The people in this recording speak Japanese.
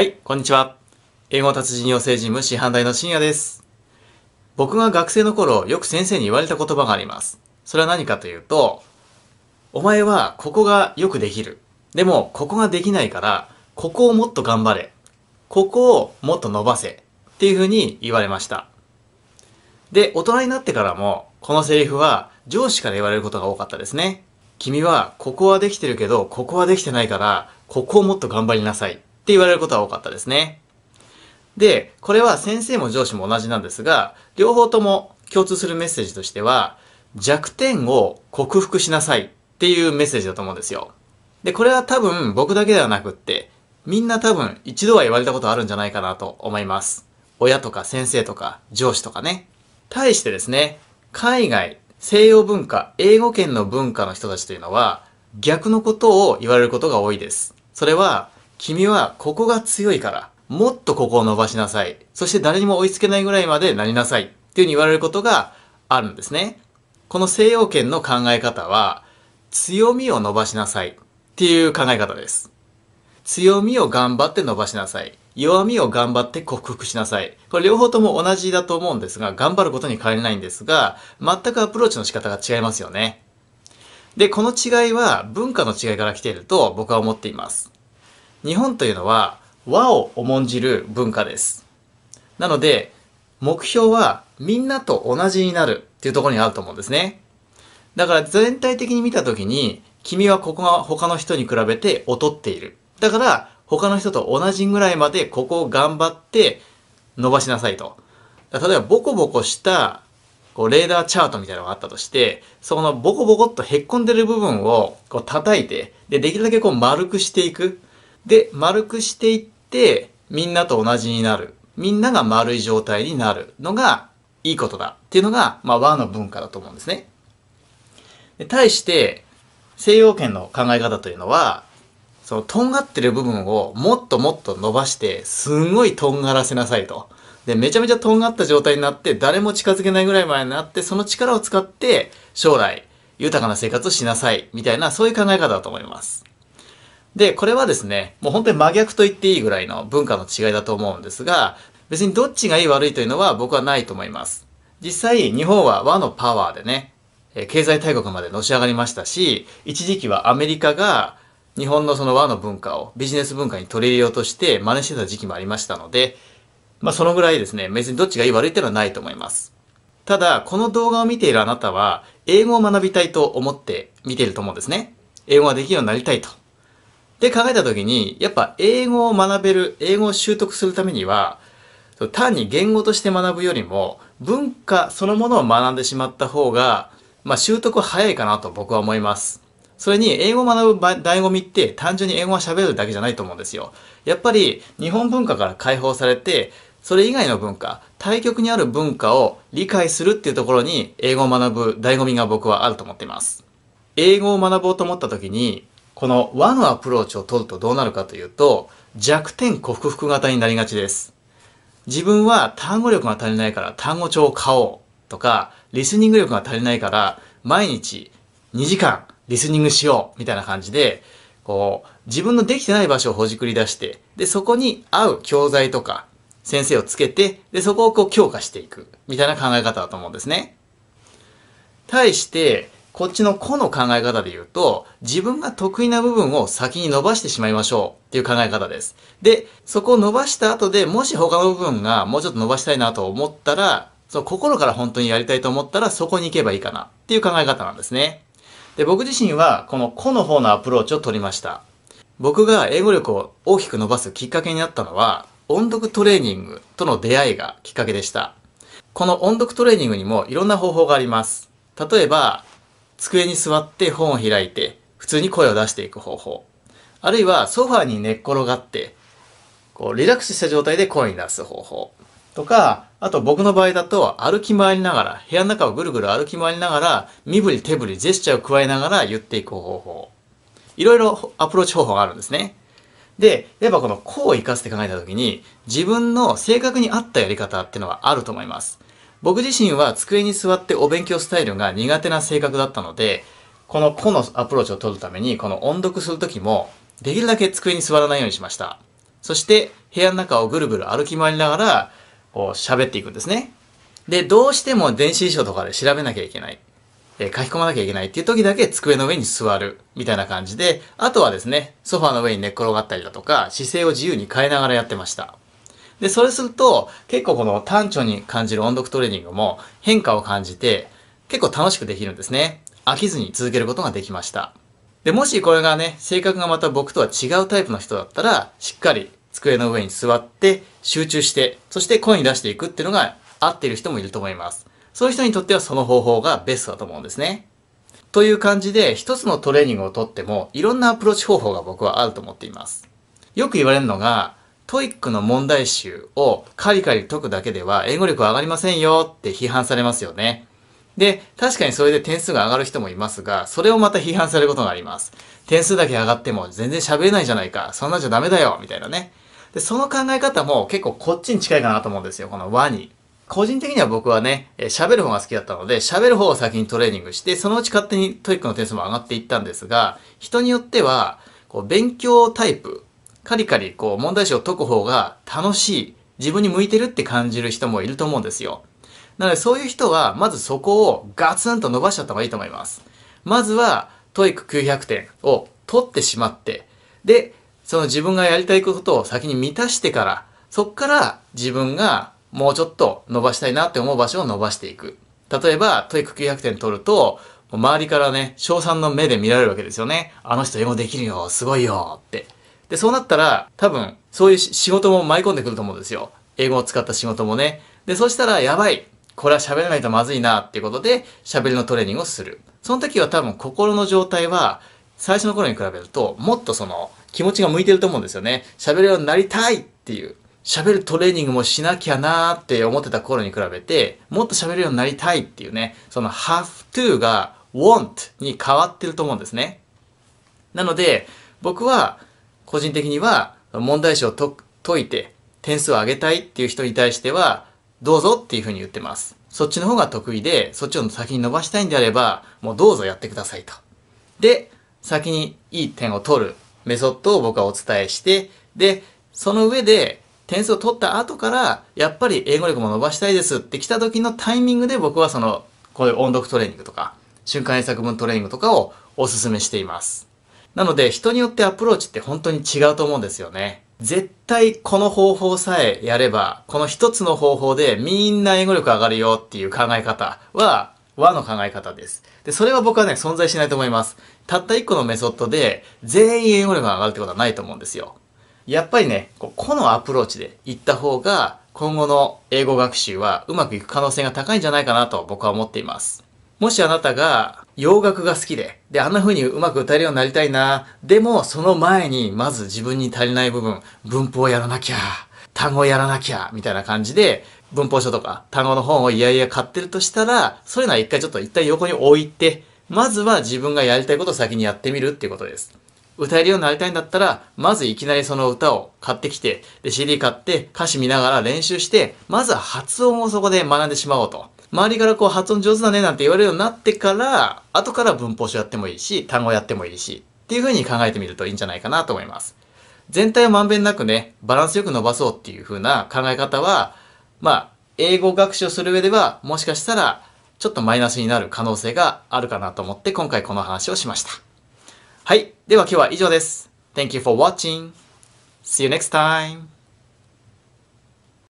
はい、こんにちは。英語達人養成事務師範大の深夜です。僕が学生の頃、よく先生に言われた言葉があります。それは何かというと、お前はここがよくできる。でも、ここができないから、ここをもっと頑張れ。ここをもっと伸ばせ。っていうふうに言われました。で、大人になってからも、このセリフは上司から言われることが多かったですね。君は、ここはできてるけど、ここはできてないから、ここをもっと頑張りなさい。って言われることは多かったですね。で、これは先生も上司も同じなんですが、両方とも共通するメッセージとしては、弱点を克服しなさいっていうメッセージだと思うんですよ。で、これは多分僕だけではなくって、みんな多分一度は言われたことあるんじゃないかなと思います。親とか先生とか上司とかね。対してですね、海外、西洋文化、英語圏の文化の人たちというのは、逆のことを言われることが多いです。それは、君はここが強いから、もっとここを伸ばしなさい。そして誰にも追いつけないぐらいまでなりなさい。っていうふうに言われることがあるんですね。この西洋圏の考え方は、強みを伸ばしなさいっていう考え方です。強みを頑張って伸ばしなさい。弱みを頑張って克服しなさい。これ両方とも同じだと思うんですが、頑張ることに変わりないんですが、全くアプローチの仕方が違いますよね。で、この違いは文化の違いから来ていると僕は思っています。日本というのは和を重んじる文化です。なので、目標はみんなと同じになるっていうところにあると思うんですね。だから全体的に見たときに、君はここが他の人に比べて劣っている。だから、他の人と同じぐらいまでここを頑張って伸ばしなさいと。例えば、ボコボコしたこうレーダーチャートみたいなのがあったとして、そのボコボコっとへっこんでる部分をこう叩いて、で、できるだけこう丸くしていく。で、丸くしていって、みんなと同じになる。みんなが丸い状態になるのがいいことだっていうのが、まあ、和の文化だと思うんですね。で対して、西洋圏の考え方というのは、その、とんがってる部分をもっともっと伸ばして、すんごいとんがらせなさいと。で、めちゃめちゃとんがった状態になって、誰も近づけないぐらいまでになって、その力を使って、将来、豊かな生活をしなさい。みたいな、そういう考え方だと思います。で、これはですね、もう本当に真逆と言っていいぐらいの文化の違いだと思うんですが、別にどっちがいい悪いというのは僕はないと思います。実際、日本は和のパワーでね、経済大国までのし上がりましたし、一時期はアメリカが日本のその和の文化をビジネス文化に取り入れようとして真似してた時期もありましたので、まあそのぐらいですね、別にどっちがいい悪いっていうのはないと思います。ただ、この動画を見ているあなたは、英語を学びたいと思って見ていると思うんですね。英語ができるようになりたいと。で考えた時に、やっぱ英語を学べる、英語を習得するためには、単に言語として学ぶよりも、文化そのものを学んでしまった方が、まあ習得早いかなと僕は思います。それに英語を学ぶ醍醐味って単純に英語を喋るだけじゃないと思うんですよ。やっぱり日本文化から解放されて、それ以外の文化、対極にある文化を理解するっていうところに英語を学ぶ醍醐味が僕はあると思っています。英語を学ぼうと思った時にこの和のアプローチを取るとどうなるかというと、弱点克服型になりがちです。自分は単語力が足りないから単語帳を買おうとか、リスニング力が足りないから毎日2時間リスニングしようみたいな感じで、こう、自分のできてない場所をほじくり出して、で、そこに合う教材とか先生をつけて、で、そこをこう強化していくみたいな考え方だと思うんですね。対して、こっちの個の考え方で言うと、自分が得意な部分を先に伸ばしてしまいましょうっていう考え方です。で、そこを伸ばした後でもし他の部分がもうちょっと伸ばしたいなと思ったら、その心から本当にやりたいと思ったらそこに行けばいいかなっていう考え方なんですね。で、僕自身はこの個の方のアプローチを取りました。僕が英語力を大きく伸ばすきっかけになったのは、音読トレーニングとの出会いがきっかけでした。この音読トレーニングにもいろんな方法があります。例えば、机に座って本を開いて、普通に声を出していく方法。あるいは、ソファーに寝っ転がって、こう、リラックスした状態で声に出す方法。とか、あと僕の場合だと歩き回りながら、部屋の中をぐるぐる歩き回りながら、身振り手振りジェスチャーを加えながら言っていく方法。いろいろアプローチ方法があるんですね。で、やっぱこのこうを活かすって考えた時に、自分の性格に合ったやり方っていうのがあると思います。僕自身は机に座ってお勉強スタイルが苦手な性格だったので、この個のアプローチを取るために、この音読するときも、できるだけ机に座らないようにしました。そして、部屋の中をぐるぐる歩き回りながら、こう喋っていくんですね。で、どうしても電子辞書とかで調べなきゃいけない。え書き込まなきゃいけないっていう時だけ机の上に座るみたいな感じで、あとはですね、ソファーの上に寝っ転がったりだとか、姿勢を自由に変えながらやってました。で、それすると、結構この単調に感じる音読トレーニングも変化を感じて、結構楽しくできるんですね。飽きずに続けることができました。で、もしこれがね、性格がまた僕とは違うタイプの人だったら、しっかり机の上に座って、集中して、そして声に出していくっていうのが合っている人もいると思います。そういう人にとってはその方法がベストだと思うんですね。という感じで、一つのトレーニングをとっても、いろんなアプローチ方法が僕はあると思っています。よく言われるのが、トイックの問題集をカリカリ解くだけでは英語力は上がりませんよって批判されますよね。で、確かにそれで点数が上がる人もいますが、それをまた批判されることがあります。点数だけ上がっても全然喋れないじゃないか。そんなんじゃダメだよ。みたいなね。で、その考え方も結構こっちに近いかなと思うんですよ。この和に。個人的には僕はね、喋る方が好きだったので、喋る方を先にトレーニングして、そのうち勝手にトイックの点数も上がっていったんですが、人によっては、こう勉強タイプカリカリこう問題集を解く方が楽しい、自分に向いてるって感じる人もいると思うんですよ。なのでそういう人は、まずそこをガツンと伸ばしちゃった方がいいと思います。まずは、トイック900点を取ってしまって、で、その自分がやりたいことを先に満たしてから、そっから自分がもうちょっと伸ばしたいなって思う場所を伸ばしていく。例えば、トイック900点取ると、周りからね、賞賛の目で見られるわけですよね。あの人英語できるよ、すごいよって。で、そうなったら、多分、そういう仕事も舞い込んでくると思うんですよ。英語を使った仕事もね。で、そしたら、やばいこれは喋らないとまずいなっていうことで、喋りのトレーニングをする。その時は多分、心の状態は、最初の頃に比べると、もっとその、気持ちが向いてると思うんですよね。喋るようになりたいっていう。喋るトレーニングもしなきゃなーって思ってた頃に比べて、もっと喋るようになりたいっていうね、その have to が want に変わってると思うんですね。なので、僕は個人的には問題集を解いて点数を上げたいっていう人に対しては、どうぞっていうふうに言ってます。そっちの方が得意で、そっちを先に伸ばしたいんであれば、もうどうぞやってくださいと。で、先にいい点を取るメソッドを僕はお伝えして、で、その上で点数を取った後から、やっぱり英語力も伸ばしたいですって来た時のタイミングで僕はその、こういう音読トレーニングとか、瞬間英作文トレーニングとかをお勧めしています。なので人によってアプローチって本当に違うと思うんですよね。絶対この方法さえやれば、この一つの方法でみんな英語力上がるよっていう考え方は和の考え方です。で、それは僕はね、存在しないと思います。たった一個のメソッドで、全員英語力が上がるってことはないと思うんですよ。やっぱりね、このアプローチでいった方が、今後の英語学習はうまくいく可能性が高いんじゃないかなと僕は思っています。もしあなたが洋楽が好きで、で、あんな風にうまく歌えるようになりたいな。でも、その前に、まず自分に足りない部分、文法やらなきゃ、単語やらなきゃ、みたいな感じで、文法書とか単語の本をいやいや買ってるとしたら、そういうのは一回ちょっと一旦横に置いて、まずは自分がやりたいことを先にやってみるっていうことです。歌えるようになりたいんだったら、まずいきなりその歌を買ってきて、で、CD 買って歌詞見ながら練習して、まずは発音をそこで学んでしまおうと。周りからこう発音上手だねなんて言われるようになってから、後から文法書やってもいいし、単語やってもいいし、っていう風に考えてみるといいんじゃないかなと思います。全体をまんべんなくね、バランスよく伸ばそうっていう風な考え方は、まあ、英語学習をする上では、もしかしたら、ちょっとマイナスになる可能性があるかなと思って今回この話をしました。はい。では今日は以上です。Thank you for watching. See you next time.